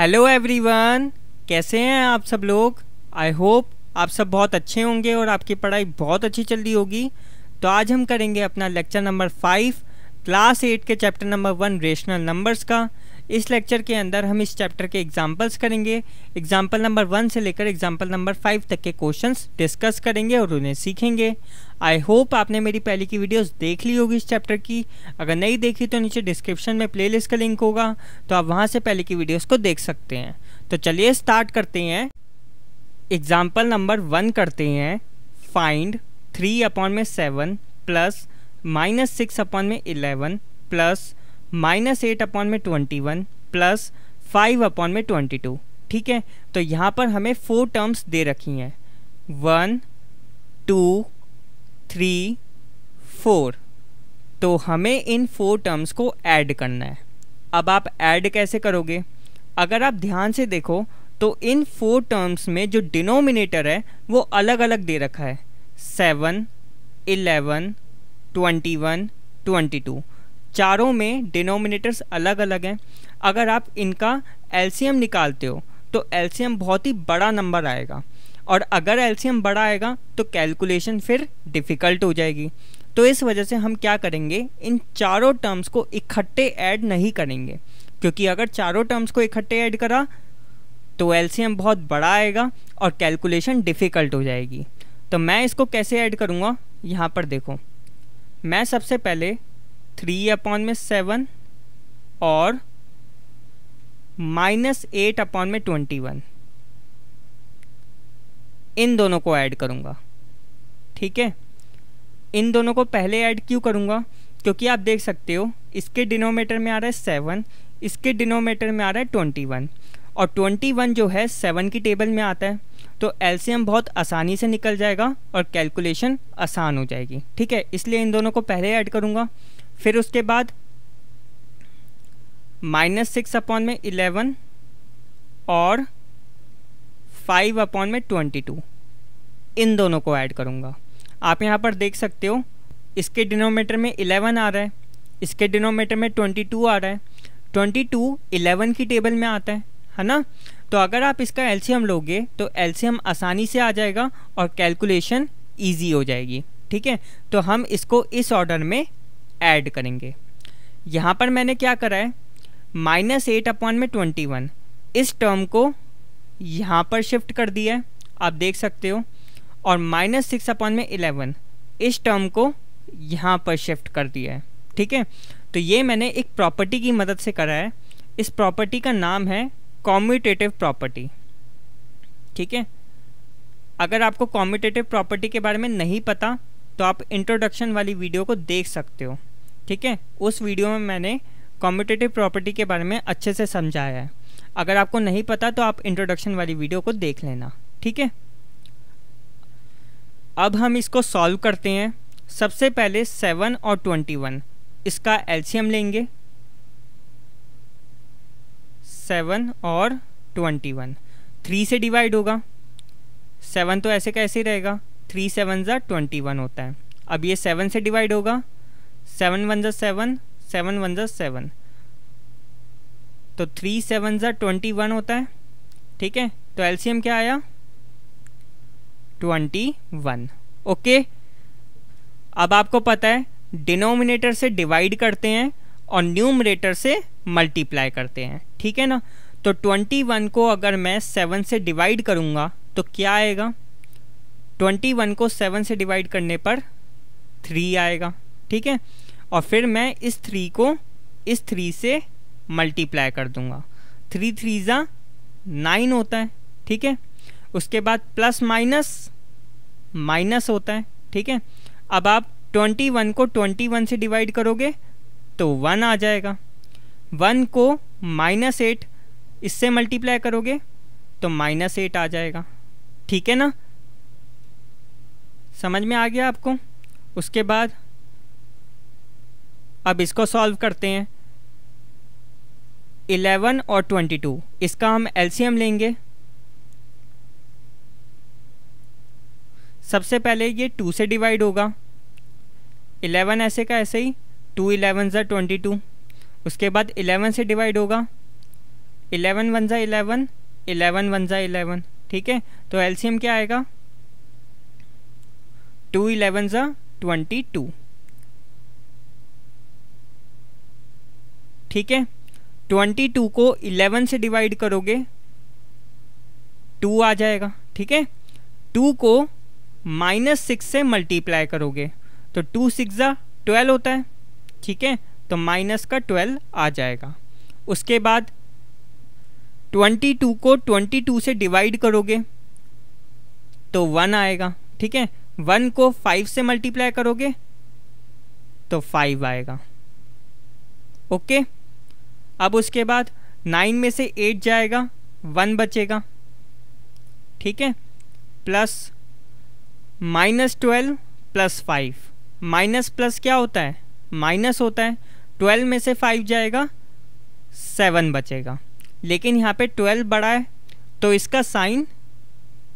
Hello everyone कैसे हैं आप सब लोग आई होप आप सब बहुत अच्छे होंगे और आपकी पढ़ाई बहुत अच्छी चल रही होगी तो आज हम करेंगे अपना lecture number five class eight के chapter number one rational numbers का इस लेक्चर के अंदर हम इस चैप्टर के एग्जाम्पल्स करेंगे एग्जाम्पल नंबर वन से लेकर एग्जाम्पल नंबर फाइव तक के क्वेश्चंस डिस्कस करेंगे और उन्हें सीखेंगे आई होप आपने मेरी पहले की वीडियोस देख ली होगी इस चैप्टर की अगर नहीं देखी तो नीचे डिस्क्रिप्शन में प्ले का लिंक होगा तो आप वहाँ से पहले की वीडियोज़ को देख सकते हैं तो चलिए स्टार्ट करते हैं एग्जाम्पल नंबर वन करते हैं फाइंड थ्री अपॉन में seven plus minus six upon में eleven plus minus eight upon में twenty one plus five upon में ट्वेंटी टू ठीक है तो यहाँ पर हमें फोर टर्म्स दे रखी हैं वन टू थ्री फोर तो हमें इन फोर टर्म्स को ऐड करना है अब आप ऐड कैसे करोगे अगर आप ध्यान से देखो तो इन फोर टर्म्स में जो डिनोमिनेटर है वो अलग अलग दे रखा है seven eleven twenty one twenty two चारों में डिनोमिनेटर्स अलग अलग हैं अगर आप इनका एलसीएम निकालते हो तो एलसीएम बहुत ही बड़ा नंबर आएगा और अगर एलसीएम बड़ा आएगा तो कैलकुलेशन फिर डिफ़िकल्ट हो जाएगी तो इस वजह से हम क्या करेंगे इन चारों टर्म्स को इकट्ठे ऐड नहीं करेंगे क्योंकि अगर चारों टर्म्स को इकट्ठे ऐड करा तो एलसीएम बहुत बड़ा आएगा और कैलकुलेशन डिफ़िकल्ट हो जाएगी तो मैं इसको कैसे ऐड करूँगा यहाँ पर देखो मैं सबसे पहले थ्री अपॉन में सेवन और माइनस एट अपॉन में ट्वेंटी वन इन दोनों को ऐड करूँगा ठीक है इन दोनों को पहले ऐड क्यों करूँगा क्योंकि आप देख सकते हो इसके डिनोमेटर में आ रहा है सेवन इसके डिनोमेटर में आ रहा है ट्वेंटी वन और ट्वेंटी वन जो है सेवन की टेबल में आता है तो एलसीएम बहुत आसानी से निकल जाएगा और कैलकुलेशन आसान हो जाएगी ठीक है इसलिए इन दोनों को पहले ऐड करूँगा फिर उसके बाद माइनस सिक्स अपॉन में इलेवन और फाइव अपॉन में ट्वेंटी टू इन दोनों को ऐड करूँगा आप यहाँ पर देख सकते हो इसके डिनोमीटर में इलेवन आ रहा है इसके डिनोमीटर में ट्वेंटी टू आ रहा है ट्वेंटी टू इलेवन की टेबल में आता है है ना तो अगर आप इसका एलसीएम लोगे तो एलसीएम आसानी से आ जाएगा और कैलकुलेशन ईजी हो जाएगी ठीक है तो हम इसको इस ऑर्डर में ऐड करेंगे यहाँ पर मैंने क्या करा है माइनस एट अपॉन में ट्वेंटी वन इस टर्म को यहाँ पर शिफ्ट कर दिया है आप देख सकते हो और माइनस सिक्स अपॉन में इलेवन इस टर्म को यहाँ पर शिफ्ट कर दिया है ठीक है तो ये मैंने एक प्रॉपर्टी की मदद से करा है इस प्रॉपर्टी का नाम है कॉम्यूटेटिव प्रॉपर्टी ठीक है अगर आपको कॉम्यूटेटिव प्रॉपर्टी के बारे में नहीं पता तो आप इंट्रोडक्शन वाली वीडियो को देख सकते हो ठीक है उस वीडियो में मैंने कॉम्पिटेटिव प्रॉपर्टी के बारे में अच्छे से समझाया है अगर आपको नहीं पता तो आप इंट्रोडक्शन वाली वीडियो को देख लेना ठीक है अब हम इसको सॉल्व करते हैं सबसे पहले सेवन और ट्वेंटी वन इसका एल्शियम लेंगे सेवन और ट्वेंटी वन थ्री से डिवाइड होगा सेवन तो ऐसे कैसे रहेगा थ्री सेवन ज़ा ट्वेंटी वन होता है अब ये सेवन से डिवाइड होगा सेवन वन ज़ा सेवन सेवन वन ज़ा सेवन तो थ्री सेवन ज़ा ट्वेंटी वन होता है ठीक है तो एलसीएम क्या आया ट्वेंटी वन ओके अब आपको पता है डिनोमिनेटर से डिवाइड करते हैं और न्यूमरेटर से मल्टीप्लाई करते हैं ठीक है ना तो ट्वेंटी वन को अगर मैं सेवन से डिवाइड करूंगा तो क्या आएगा ट्वेंटी वन को सेवन से डिवाइड करने पर थ्री आएगा ठीक है और फिर मैं इस थ्री को इस थ्री से मल्टीप्लाई कर दूंगा थ्री थ्री ज़ा नाइन होता है ठीक है उसके बाद प्लस माइनस माइनस होता है ठीक है अब आप ट्वेंटी वन को ट्वेंटी वन से डिवाइड करोगे तो वन आ जाएगा वन को माइनस एट इससे मल्टीप्लाई करोगे तो माइनस एट आ जाएगा ठीक है ना समझ में आ गया आपको उसके बाद अब इसको सॉल्व करते हैं 11 और 22 इसका हम एलसीएम लेंगे सबसे पहले ये टू से डिवाइड होगा 11 ऐसे का ऐसे ही टू इलेवन ज़ा ट्वेंटी टू उसके बाद 11 से डिवाइड होगा 11 वन ज़ा इलेवन इलेवन वन ज़ा इलेवन ठीक है तो एलसीएम क्या आएगा टू इलेवन ज़ा ट्वेंटी टू ठीक है ट्वेंटी टू को इलेवन से डिवाइड करोगे टू आ जाएगा ठीक है टू को माइनस सिक्स से मल्टीप्लाई करोगे तो टू सिक्स ज़ा ट्वेल्व होता है ठीक है तो माइनस का ट्वेल्व आ जाएगा उसके बाद ट्वेंटी टू को ट्वेंटी टू से डिवाइड करोगे तो वन आएगा ठीक है वन को फाइव से मल्टीप्लाई करोगे तो फाइव आएगा ओके okay? अब उसके बाद नाइन में से एट जाएगा वन बचेगा ठीक है plus minus twelve plus five minus plus क्या होता है माइनस होता है ट्वेल्व में से फाइव जाएगा सेवन बचेगा लेकिन यहाँ पे ट्वेल्व बड़ा है तो इसका साइन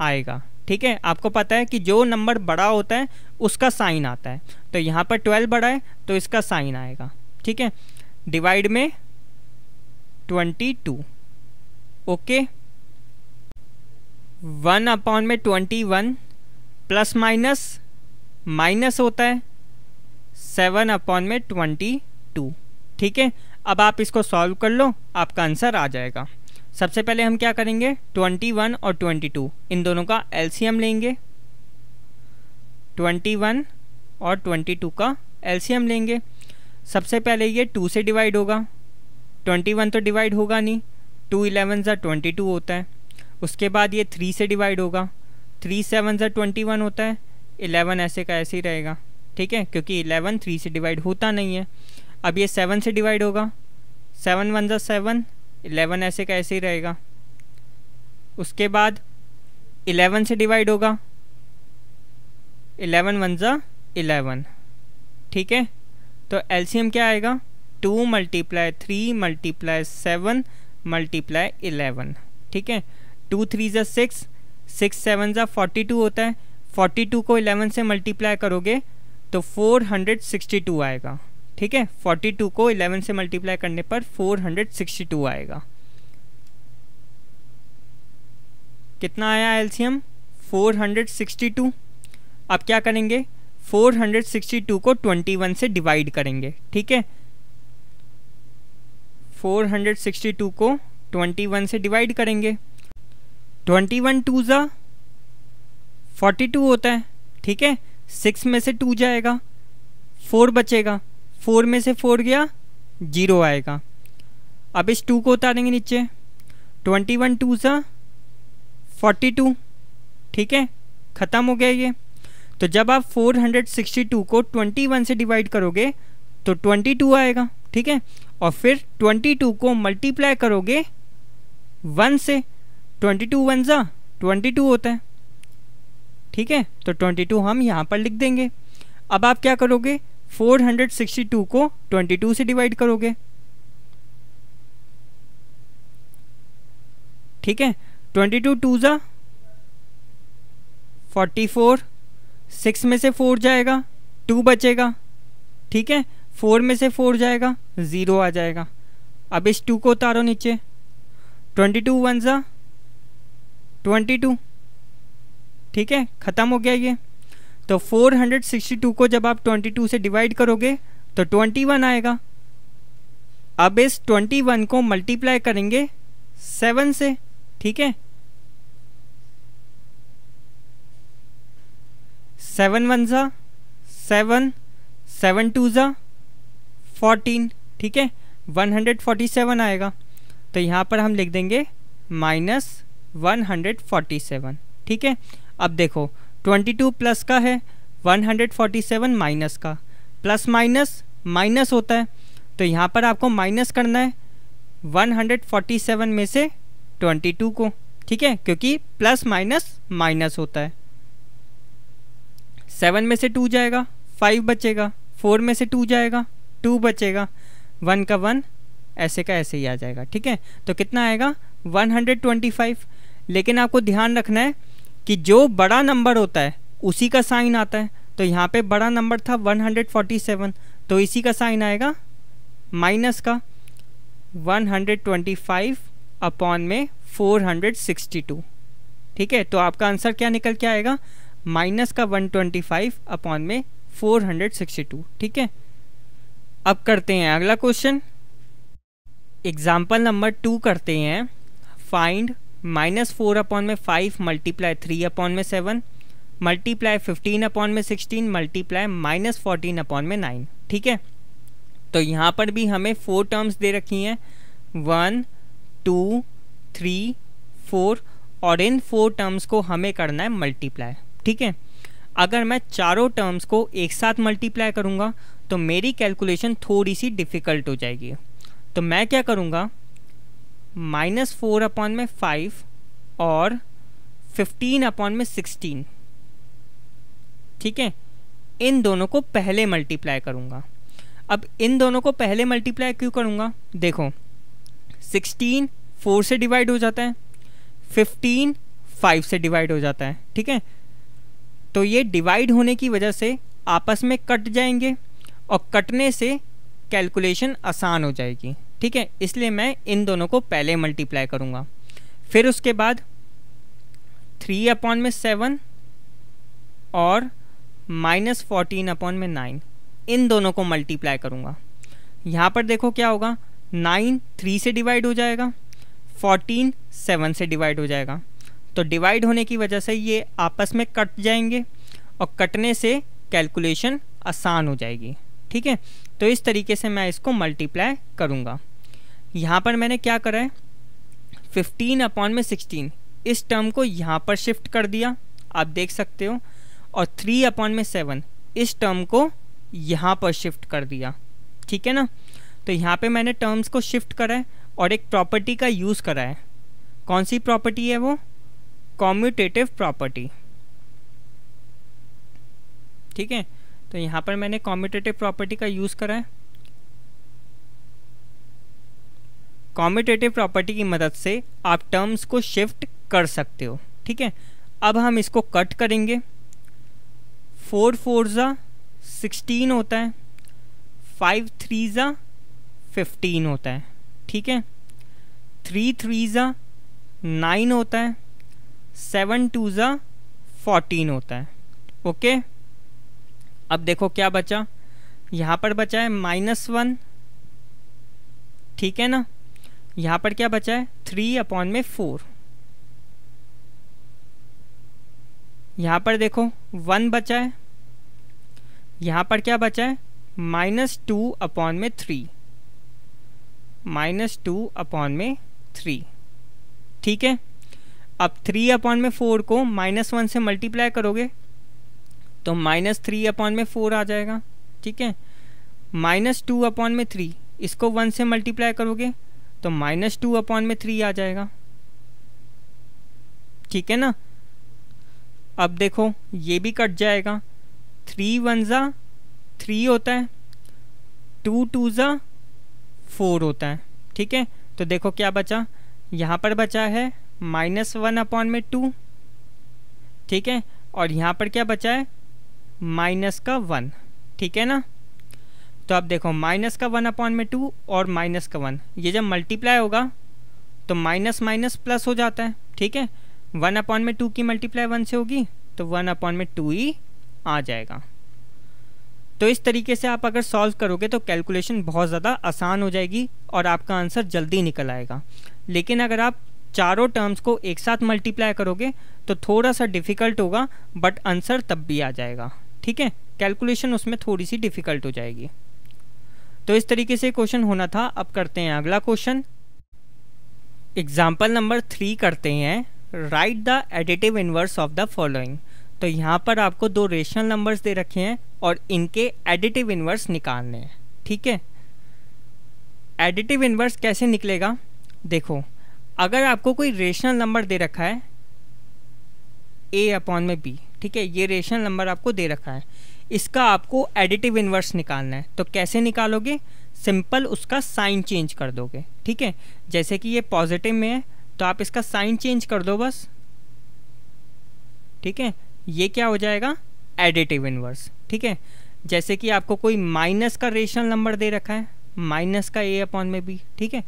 आएगा ठीक है आपको पता है कि जो नंबर बड़ा होता है उसका साइन आता है तो यहाँ पर ट्वेल्व बड़ा है तो इसका साइन आएगा ठीक है डिवाइड में twenty two okay one upon में twenty one plus minus minus होता है सेवन अपॉन में ट्वेंटी टू ठीक है अब आप इसको सॉल्व कर लो आपका आंसर आ जाएगा सबसे पहले हम क्या करेंगे ट्वेंटी वन और ट्वेंटी टू इन दोनों का एलसीएम लेंगे ट्वेंटी वन और ट्वेंटी टू का एलसीएम लेंगे सबसे पहले ये टू से डिवाइड होगा ट्वेंटी वन तो डिवाइड होगा नहीं टू इलेवन ज़ा ट्वेंटी टू होता है उसके बाद ये थ्री से डिवाइड होगा थ्री सेवन ज़ा ट्वेंटी वन होता है इलेवन ऐसे का ऐसे ही रहेगा ठीक है क्योंकि इलेवन थ्री से डिवाइड होता नहीं है अब ये सेवन से डिवाइड होगा सेवन वन ज़ा सेवन इलेवन ऐसे का ऐसे ही रहेगा उसके बाद इलेवन से डिवाइड होगा इलेवन वन ज़ा इलेवन ठीक है तो एलसीएम क्या आएगा two multiply three multiply seven multiply eleven ठीक है टू थ्री ज़ा सिक्स सिक्स सेवन ज़ा फोर्टी टू होता है फोर्टी टू को इलेवन से मल्टीप्लाई करोगे तो फोर हंड्रेड सिक्सटी टू आएगा ठीक है फोर्टी टू को इलेवन से मल्टीप्लाई करने पर फोर हंड्रेड सिक्सटी टू आएगा कितना आया एलसीएम टू अब क्या करेंगे फोर हंड्रेड सिक्सटी टू को ट्वेंटी वन से डिवाइड करेंगे ठीक है 462 को 21 से डिवाइड करेंगे 21 वन टू ज़ा फोर्टी टू होता है ठीक है सिक्स में से टू जाएगा फोर बचेगा फोर में से फोर गया जीरो आएगा अब इस टू को उतारेंगे नीचे ट्वेंटी वन टू सा फोर्टी टू ठीक है ख़त्म हो गया ये तो जब आप फोर हंड्रेड सिक्सटी टू को ट्वेंटी वन से डिवाइड करोगे तो 22 आएगा ठीक है और फिर 22 को मल्टीप्लाई करोगे वन से 22 टू वन ज़ा ट्वेंटी होता है ठीक है तो 22 हम यहाँ पर लिख देंगे अब आप क्या करोगे 462 को 22 से डिवाइड करोगे ठीक है 22 टू टू ज़ा फोर्टी फोर सिक्स में से फोर जाएगा टू बचेगा ठीक है फोर में से फोर जाएगा ज़ीरो आ जाएगा अब इस टू को उतारो नीचे ट्वेंटी टू वन ज़ा ट्वेंटी टू ठीक है ख़त्म हो गया ये तो फोर हंड्रेड सिक्सटी टू को जब आप ट्वेंटी टू से डिवाइड करोगे तो ट्वेंटी वन आएगा अब इस ट्वेंटी वन को मल्टीप्लाई करेंगे सेवन से ठीक है सेवन वन ज़ा सेवन सेवन टू ज़ा फोर्टीन ठीक है वन हंड्रेड फोर्टी सेवन आएगा तो यहाँ पर हम लिख देंगे minus one hundred forty seven ठीक है अब देखो ट्वेंटी टू प्लस का है one hundred forty seven minus का प्लस माइनस माइनस होता है तो यहाँ पर आपको माइनस करना है वन हंड्रेड फोर्टी सेवन में से ट्वेंटी टू को ठीक है क्योंकि प्लस माइनस माइनस होता है सेवन में से टू जाएगा फाइव बचेगा फोर में से टू जाएगा टू बचेगा वन का वन ऐसे का ऐसे ही आ जाएगा ठीक है तो कितना आएगा 125 लेकिन आपको ध्यान रखना है कि जो बड़ा नंबर होता है उसी का साइन आता है तो यहाँ पे बड़ा नंबर था 147 तो इसी का साइन आएगा माइनस का 125 अपॉन में 462 ठीक है तो आपका आंसर क्या निकल के आएगा माइनस का 125 अपॉन में 462 ठीक है अब करते हैं अगला क्वेश्चन एग्जाम्पल नंबर टू करते हैं फाइंड माइनस फोर अपॉन में फाइव मल्टीप्लाई थ्री अपॉन में सेवन मल्टीप्लाई फिफ्टीन अपॉन में sixteen multiply minus fourteen upon में नाइन ठीक है तो यहाँ पर भी हमें फोर टर्म्स दे रखी हैं वन टू थ्री फोर और इन फोर टर्म्स को हमें करना है मल्टीप्लाई ठीक है अगर मैं चारों टर्म्स को एक साथ मल्टीप्लाई करूँगा तो मेरी कैलकुलेशन थोड़ी सी डिफ़िकल्ट हो जाएगी तो मैं क्या करूँगा माइनस फोर अपॉन में फाइव और फिफ्टीन अपॉन में सिक्सटीन ठीक है इन दोनों को पहले मल्टीप्लाई करूँगा अब इन दोनों को पहले मल्टीप्लाई क्यों करूँगा देखो सिक्सटीन फोर से डिवाइड हो जाता है फिफ्टीन फाइव से डिवाइड हो जाता है ठीक है तो ये डिवाइड होने की वजह से आपस में कट जाएंगे और कटने से कैलकुलेशन आसान हो जाएगी ठीक है इसलिए मैं इन दोनों को पहले मल्टीप्लाई करूँगा फिर उसके बाद थ्री अपॉन में सेवन और माइनस फोर्टीन अपॉन में नाइन इन दोनों को मल्टीप्लाई करूँगा यहाँ पर देखो क्या होगा नाइन थ्री से डिवाइड हो जाएगा फोर्टीन सेवन से डिवाइड हो जाएगा तो डिवाइड होने की वजह से ये आपस में कट जाएंगे और कटने से कैलकुलेशन आसान हो जाएगी ठीक है तो इस तरीके से मैं इसको मल्टीप्लाई करूँगा यहाँ पर मैंने क्या करा है फिफ्टीन अपॉन में सिक्सटीन इस टर्म को यहाँ पर शिफ्ट कर दिया आप देख सकते हो और थ्री अपॉन में सेवन इस टर्म को यहाँ पर शिफ्ट कर दिया ठीक है ना तो यहाँ पे मैंने टर्म्स को शिफ्ट करा है और एक प्रॉपर्टी का यूज़ करा है कौन सी प्रॉपर्टी है वो कॉम्यूटेटिव प्रॉपर्टी ठीक है तो यहाँ पर मैंने कॉम्पिटेटिव प्रॉपर्टी का यूज़ करा है कॉम्पिटेटिव प्रॉपर्टी की मदद से आप टर्म्स को शिफ्ट कर सकते हो ठीक है अब हम इसको कट करेंगे फोर फोर ज़ा सिक्सटीन होता है फाइव थ्री ज़ा फिफ्टीन होता है ठीक है थ्री थ्री ज़ा नाइन होता है सेवन टू ज़ा फोर्टीन होता है ओके okay? अब देखो क्या बचा यहाँ पर बचा है माइनस वन ठीक है ना यहाँ पर क्या बचा है थ्री अपॉन में फोर यहाँ पर देखो वन बचा है यहाँ पर क्या बचा है माइनस टू अपॉन में थ्री माइनस टू अपॉन में थ्री ठीक है अब थ्री अपॉन में फोर को माइनस वन से मल्टीप्लाई करोगे तो माइनस थ्री अपॉन में फोर आ जाएगा ठीक है माइनस टू अपॉन में थ्री इसको वन से मल्टीप्लाई करोगे तो माइनस टू अपॉन में थ्री आ जाएगा ठीक है ना अब देखो ये भी कट जाएगा थ्री वन ज़ा थ्री होता है टू टू ज़ा फोर होता है ठीक है तो देखो क्या बचा यहाँ पर बचा है माइनस वन अपॉन में टू ठीक है और यहाँ पर क्या बचा है माइनस का वन ठीक है ना तो आप देखो माइनस का वन अपॉन में टू और माइनस का वन ये जब मल्टीप्लाई होगा तो माइनस माइनस प्लस हो जाता है ठीक है वन अपॉन में टू की मल्टीप्लाई वन से होगी तो वन अपॉन में टू ही आ जाएगा तो इस तरीके से आप अगर सॉल्व करोगे तो कैलकुलेशन बहुत ज़्यादा आसान हो जाएगी और आपका आंसर जल्दी निकल आएगा लेकिन अगर आप चारों टर्म्स को एक साथ मल्टीप्लाई करोगे तो थोड़ा सा डिफ़िकल्ट होगा बट आंसर तब भी आ जाएगा ठीक है कैलकुलेशन उसमें थोड़ी सी डिफ़िकल्ट हो जाएगी तो इस तरीके से क्वेश्चन होना था अब करते हैं अगला क्वेश्चन एग्जाम्पल नंबर थ्री करते हैं write the additive inverse of the following तो यहाँ पर आपको दो रेशनल नंबर्स दे रखे हैं और इनके एडिटिव इनवर्स निकालने हैं ठीक है एडिटिव इनवर्स कैसे निकलेगा देखो अगर आपको कोई रेशनल नंबर दे रखा है ए अपॉन में बी ठीक है ये रेशनल नंबर आपको दे रखा है इसका आपको एडिटिव इन्वर्स निकालना है तो कैसे निकालोगे सिंपल उसका साइन चेंज कर दोगे ठीक है जैसे कि ये पॉजिटिव में है तो आप इसका साइन चेंज कर दो बस ठीक है ये क्या हो जाएगा एडिटिव इन्वर्स ठीक है जैसे कि आपको कोई माइनस का रेशनल नंबर दे रखा है माइनस का ए अपॉन में भी ठीक है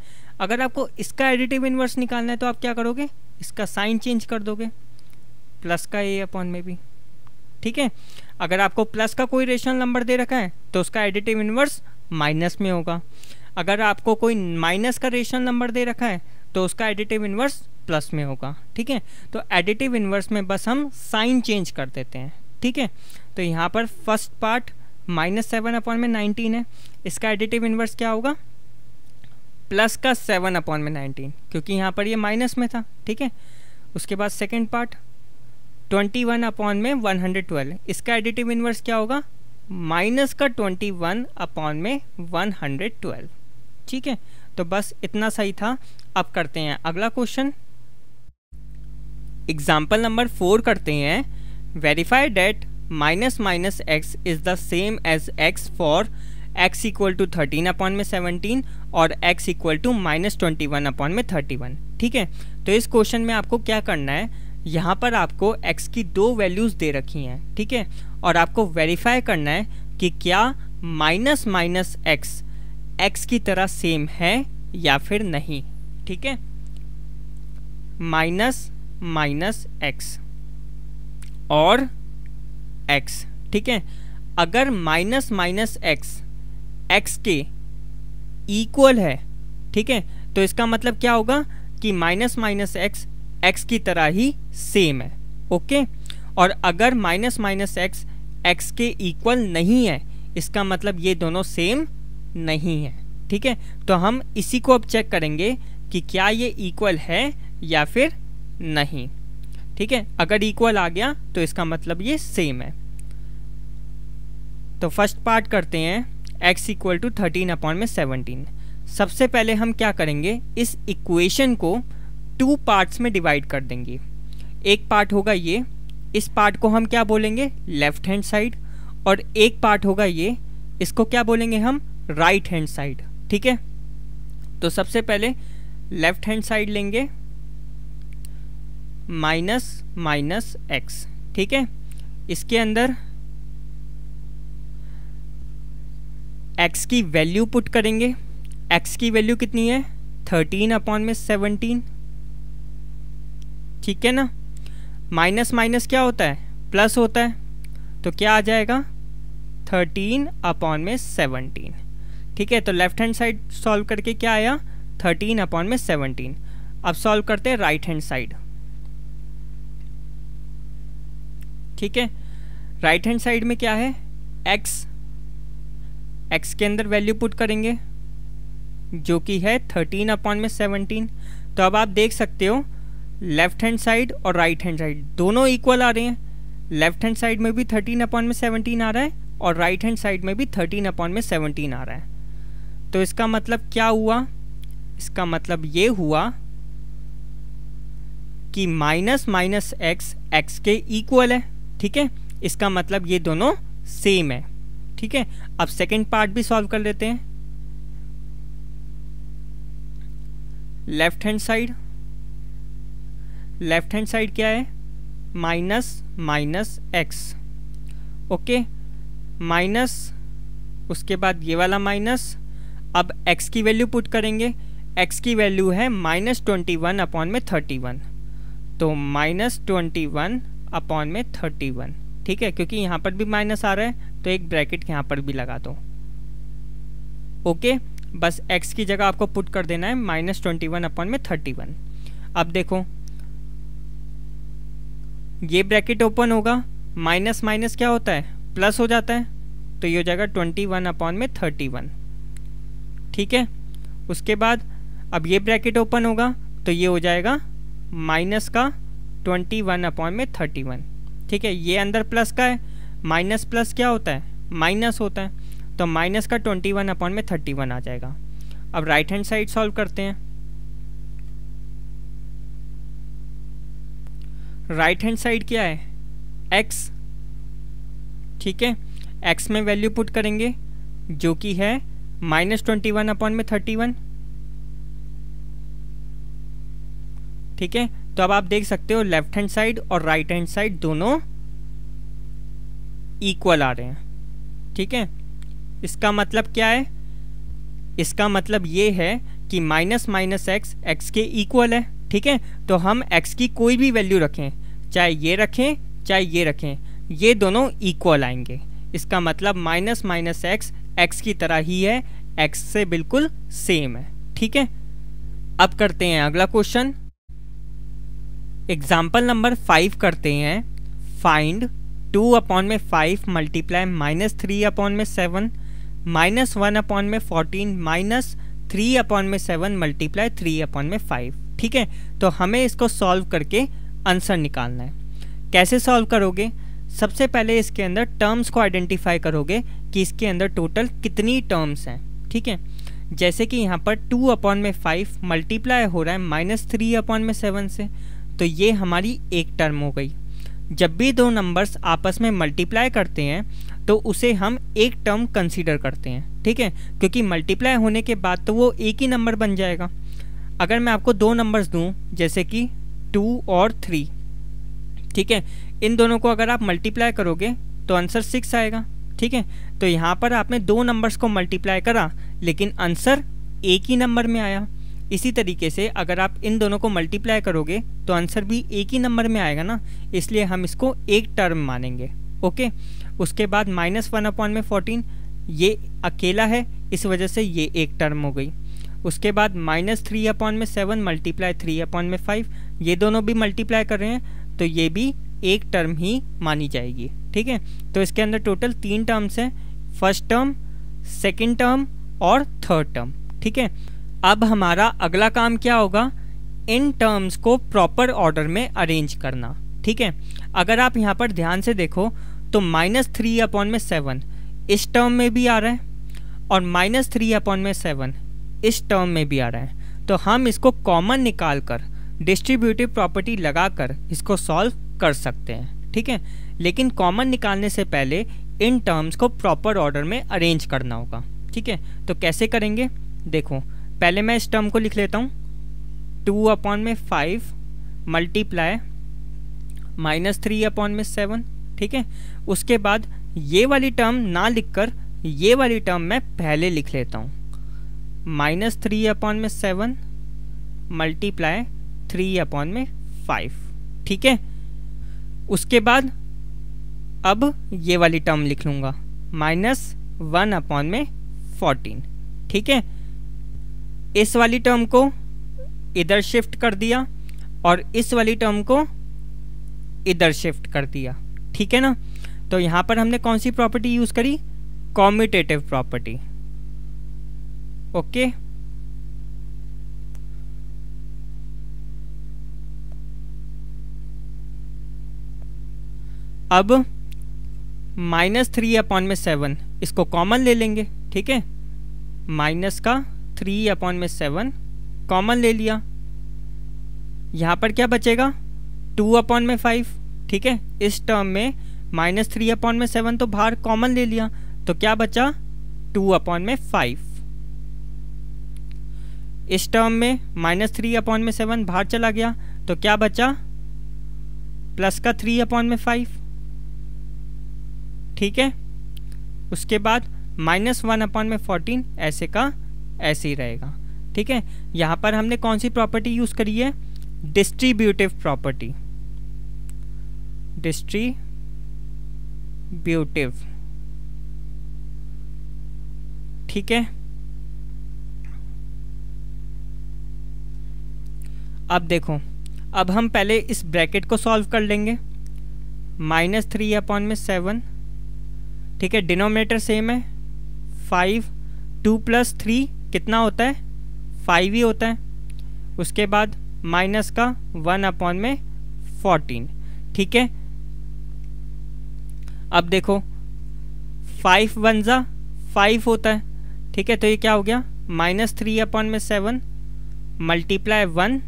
अगर आपको इसका एडिटिव इन्वर्स निकालना है तो आप क्या करोगे इसका साइन चेंज कर दोगे प्लस का ए अपॉन में भी ठीक है अगर आपको प्लस का कोई रेशनल नंबर दे रखा है तो उसका एडिटिव इन्वर्स माइनस में होगा अगर आपको कोई माइनस का रेशनल नंबर दे रखा है तो उसका एडिटिव इन्वर्स प्लस में होगा ठीक है तो एडिटिव इन्वर्स में बस हम साइन चेंज कर देते हैं ठीक है तो यहाँ पर first part minus seven upon में नाइनटीन है इसका एडिटिव इन्वर्स क्या होगा प्लस का सेवन अपॉन में नाइनटीन क्योंकि यहाँ पर ये माइनस में था ठीक है उसके बाद second part twenty one upon में वन हंड्रेड ट्वेल्व इसका एडिटिव इन्वर्स क्या होगा माइनस का ट्वेंटी वन अपॉन में वन हंड्रेड ट्वेल्व ठीक है तो बस इतना सही था अब करते हैं अगला क्वेश्चन एग्जाम्पल नंबर फोर करते हैं verify that minus minus x is the same as x for x equal to thirteen upon में सेवनटीन और x equal to minus twenty one upon में थर्टी वन ठीक है तो इस क्वेश्चन में आपको क्या करना है यहाँ पर आपको x की दो वैल्यूज़ दे रखी हैं ठीक है और आपको वेरीफाई करना है कि क्या माइनस माइनस एक्स एक्स की तरह सेम है या फिर नहीं ठीक है माइनस माइनस एक्स और एक्स ठीक है अगर माइनस माइनस एक्स एक्स के इक्वल है ठीक है तो इसका मतलब क्या होगा कि माइनस माइनस एक्स एक्स की तरह ही सेम है ओके और अगर माइनस माइनस एक्स एक्स के इक्वल नहीं है इसका मतलब ये दोनों सेम नहीं है ठीक है तो हम इसी को अब चेक करेंगे कि क्या ये इक्वल है या फिर नहीं ठीक है अगर इक्वल आ गया तो इसका मतलब ये सेम है तो फर्स्ट पार्ट करते हैं x equal to thirteen upon में सेवनटीन सबसे पहले हम क्या करेंगे इस इक्वेशन को टू पार्ट्स में डिवाइड कर देंगे एक पार्ट होगा ये इस पार्ट को हम क्या बोलेंगे लेफ्ट हैंड साइड और एक पार्ट होगा ये इसको क्या बोलेंगे हम राइट हैंड साइड ठीक है तो सबसे पहले लेफ्ट हैंड साइड लेंगे माइनस माइनस एक्स ठीक है इसके अंदर एक्स की वैल्यू पुट करेंगे एक्स की वैल्यू कितनी है थर्टीन अपॉन में सेवनटीन ठीक है ना माइनस माइनस क्या होता है प्लस होता है तो क्या आ जाएगा थर्टीन अपॉन में सेवनटीन ठीक है तो लेफ्ट हैंड साइड सॉल्व करके क्या आया थर्टीन अपॉन में सेवनटीन अब सॉल्व करते हैं राइट हैंड साइड ठीक है राइट हैंड साइड में क्या है एक्स एक्स के अंदर वैल्यू पुट करेंगे जो कि है थर्टीन अपॉन में सेवनटीन तो अब आप देख सकते हो लेफ्ट हैंड साइड और राइट हैंड साइड दोनों इक्वल आ रहे हैं लेफ्ट हैंड साइड में भी थर्टीन अपॉन में सेवनटीन आ रहा है और राइट हैंड साइड में भी थर्टीन अपॉन में सेवनटीन आ रहा है तो इसका मतलब क्या हुआ इसका मतलब ये हुआ कि माइनस माइनस एक्स एक्स के इक्वल है ठीक है इसका मतलब ये दोनों सेम है ठीक है अब सेकेंड पार्ट भी सॉल्व कर लेते हैं left hand side left hand side क्या है minus minus x okay minus उसके बाद ये वाला माइनस अब x की वैल्यू पुट करेंगे x की वैल्यू है माइनस ट्वेंटी वन अपॉन में थर्टी वन तो माइनस ट्वेंटी वन अपॉन में थर्टी वन ठीक है क्योंकि यहाँ पर भी माइनस आ रहा है तो एक ब्रैकेट यहाँ पर भी लगा दो ओके बस x की जगह आपको पुट कर देना है माइनस ट्वेंटी वन अपॉन में थर्टी वन अब देखो ये ब्रैकेट ओपन होगा माइनस माइनस क्या होता है प्लस हो जाता है तो ये हो जाएगा ट्वेंटी वन अपॉन में थर्टी वन ठीक है उसके बाद अब ये ब्रैकेट ओपन होगा तो ये हो जाएगा माइनस का ट्वेंटी वन अपॉन में थर्टी वन ठीक है ये अंदर प्लस का है माइनस प्लस क्या होता है माइनस होता है तो माइनस का ट्वेंटी वन अपॉन में थर्टी वन आ जाएगा अब राइट हैंड साइड सॉल्व करते हैं राइट हैंड साइड क्या है एक्स ठीक है एक्स में वैल्यू पुट करेंगे जो कि है माइनस ट्वेंटी वन अपॉन में थर्टी वन ठीक है तो अब आप देख सकते हो लेफ्ट हैंड साइड और राइट हैंड साइड दोनों इक्वल आ रहे हैं ठीक है इसका मतलब क्या है इसका मतलब ये है कि माइनस माइनस एक्स एक्स के इक्वल है ठीक है तो हम x की कोई भी वैल्यू रखें चाहे ये रखें चाहे ये रखें ये दोनों इक्वल आएंगे इसका मतलब माइनस माइनस एक्स एक्स की तरह ही है एक्स से बिल्कुल सेम है ठीक है अब करते हैं अगला क्वेश्चन एग्जाम्पल नंबर फाइव करते हैं फाइंड टू अपॉन में five multiply minus three upon में सेवन माइनस वन अपॉन में फोर्टीन माइनस थ्री अपॉन में सेवन मल्टीप्लाई थ्री अपॉन में फाइव ठीक है तो हमें इसको सॉल्व करके आंसर निकालना है कैसे सॉल्व करोगे सबसे पहले इसके अंदर टर्म्स को आइडेंटिफाई करोगे कि इसके अंदर टोटल कितनी टर्म्स हैं ठीक है जैसे कि यहाँ पर टू अपॉन में फाइव मल्टीप्लाई हो रहा है माइनस थ्री अपॉन में सेवन से तो ये हमारी एक टर्म हो गई जब भी दो नंबर्स आपस में मल्टीप्लाई करते हैं तो उसे हम एक टर्म कंसीडर करते हैं ठीक है क्योंकि मल्टीप्लाई होने के बाद तो वो एक ही नंबर बन जाएगा अगर मैं आपको दो नंबर्स दूँ जैसे कि टू और थ्री ठीक है इन दोनों को अगर आप मल्टीप्लाई करोगे तो आंसर सिक्स आएगा ठीक है तो यहाँ पर आपने दो नंबर्स को मल्टीप्लाई करा लेकिन आंसर एक ही नंबर में आया इसी तरीके से अगर आप इन दोनों को मल्टीप्लाई करोगे तो आंसर भी एक ही नंबर में आएगा ना इसलिए हम इसको एक टर्म मानेंगे ओके उसके बाद माइनस वन अपॉन में फोर्टीन ये अकेला है इस वजह से ये एक टर्म हो गई उसके बाद माइनस थ्री अपॉन में सेवन मल्टीप्लाई थ्री अपॉन में फाइव ये दोनों भी मल्टीप्लाई कर रहे हैं तो ये भी एक टर्म ही मानी जाएगी ठीक है तो इसके अंदर टोटल तीन टर्म्स हैं फर्स्ट टर्म सेकेंड टर्म और थर्ड टर्म ठीक है अब हमारा अगला काम क्या होगा इन टर्म्स को प्रॉपर ऑर्डर में अरेंज करना ठीक है अगर आप यहाँ पर ध्यान से देखो तो माइनस थ्री अपॉन में सेवन इस टर्म में भी आ रहा है और माइनस थ्री अपॉन में सेवन इस टर्म में भी आ रहा है तो हम इसको कॉमन निकाल कर डिस्ट्रीब्यूटिव प्रॉपर्टी लगा कर इसको सॉल्व कर सकते हैं ठीक है लेकिन कॉमन निकालने से पहले इन टर्म्स को प्रॉपर ऑर्डर में अरेंज करना होगा ठीक है तो कैसे करेंगे देखो पहले मैं इस टर्म को लिख लेता हूँ टू अपॉन में five multiply minus three upon में सेवन ठीक है उसके बाद ये वाली टर्म ना लिखकर ये वाली टर्म मैं पहले लिख लेता हूँ माइनस थ्री अपॉन में सेवन मल्टीप्लाई थ्री अपॉन में फाइव ठीक है उसके बाद अब ये वाली टर्म लिख लूँगा माइनस वन अपॉन में फोर्टीन ठीक है इस वाली टर्म को इधर शिफ्ट कर दिया और इस वाली टर्म को इधर शिफ्ट कर दिया ठीक है ना तो यहाँ पर हमने कौन सी प्रॉपर्टी यूज़ करी कॉम्यूटेटिव प्रॉपर्टी ओके अब माइनस थ्री अपॉन में सेवन इसको कॉमन ले लेंगे ठीक है माइनस का थ्री अपॉन में सेवन कॉमन ले लिया यहाँ पर क्या बचेगा टू अपॉन में फाइव ठीक है इस टर्म में माइनस थ्री अपॉन में सेवन तो बाहर कॉमन ले लिया तो क्या बचा टू अपॉन में फाइव इस टर्म में माइनस थ्री अपॉन में सेवन बाहर चला गया तो क्या बचा प्लस का थ्री अपॉन में फाइव ठीक है उसके बाद माइनस वन अपॉन में फोर्टीन ऐसे का ऐसे ही रहेगा ठीक है यहाँ पर हमने कौन सी प्रॉपर्टी यूज़ करी है डिस्ट्रीब्यूटिव प्रॉपर्टी डिस्ट्रीब्यूटिव ठीक है अब देखो अब हम पहले इस ब्रैकेट को सॉल्व कर लेंगे माइनस थ्री अपॉन में सेवन ठीक है डिनोमिनेटर सेम है फाइव टू प्लस थ्री कितना होता है फाइव ही होता है उसके बाद माइनस का वन अपॉन में फोर्टीन ठीक है अब देखो फाइव वन ज़ा फाइव होता है ठीक है तो ये क्या हो गया माइनस थ्री अपॉन में सेवन मल्टीप्लाई वन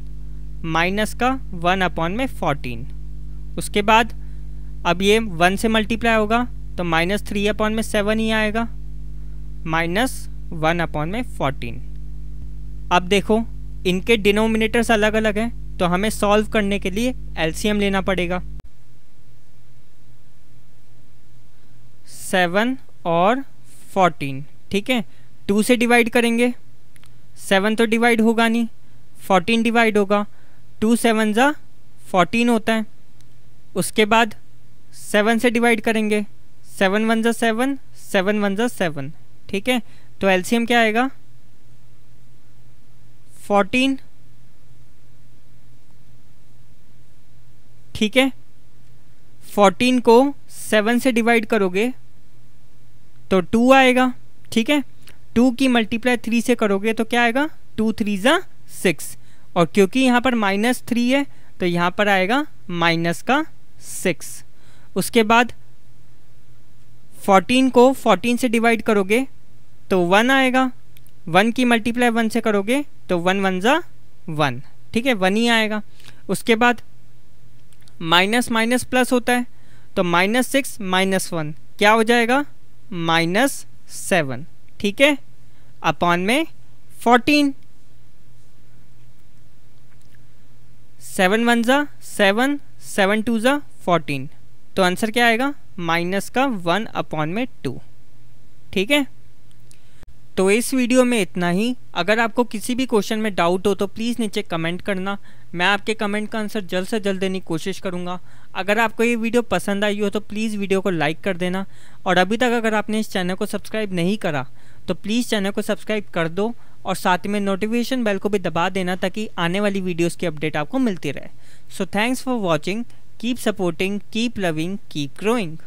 माइनस का वन अपॉन में फोर्टीन उसके बाद अब ये वन से मल्टीप्लाई होगा तो माइनस थ्री अपॉन में सेवन ही आएगा माइनस वन अपॉन में फोर्टीन अब देखो इनके डिनोमिनेटर्स अलग अलग हैं तो हमें सॉल्व करने के लिए एलसीएम लेना पड़ेगा सेवन और फोर्टीन ठीक है टू से डिवाइड करेंगे सेवन तो डिवाइड होगा नहीं फोर्टीन डिवाइड होगा टू सेवन ज़ा फोर्टीन होता है उसके बाद सेवन से डिवाइड करेंगे सेवन वन ज़ा सेवन सेवन वन ज़ा सेवन ठीक है तो एलसीएम क्या आएगा फोर्टीन ठीक है फोर्टीन को सेवन से डिवाइड करोगे तो टू आएगा ठीक है टू की मल्टीप्लाई थ्री से करोगे तो क्या आएगा टू थ्री ज़ा सिक्स और क्योंकि यहाँ पर माइनस थ्री है तो यहाँ पर आएगा माइनस का सिक्स उसके बाद फोर्टीन को फोर्टीन से डिवाइड करोगे तो वन आएगा वन की मल्टीप्लाई वन से करोगे तो वन वन ज़ा वन ठीक है वन ही आएगा उसके बाद माइनस माइनस प्लस होता है तो माइनस सिक्स माइनस वन क्या हो जाएगा माइनस सेवन ठीक है अपॉन में फोर्टीन सेवन वन ज़ा सेवन सेवन टू ज़ा फोर्टीन तो आंसर क्या आएगा माइनस का वन अपॉन में टू ठीक है तो इस वीडियो में इतना ही अगर आपको किसी भी क्वेश्चन में डाउट हो तो प्लीज़ नीचे कमेंट करना मैं आपके कमेंट का आंसर जल्द से जल्द देने की कोशिश करूँगा अगर आपको ये वीडियो पसंद आई हो तो प्लीज़ वीडियो को लाइक कर देना और अभी तक अगर आपने इस चैनल को सब्सक्राइब नहीं करा तो प्लीज़ चैनल को सब्सक्राइब कर दो और साथ में नोटिफिकेशन बेल को भी दबा देना ताकि आने वाली वीडियोस की अपडेट आपको मिलती रहे so thanks for watching keep supporting keep loving keep growing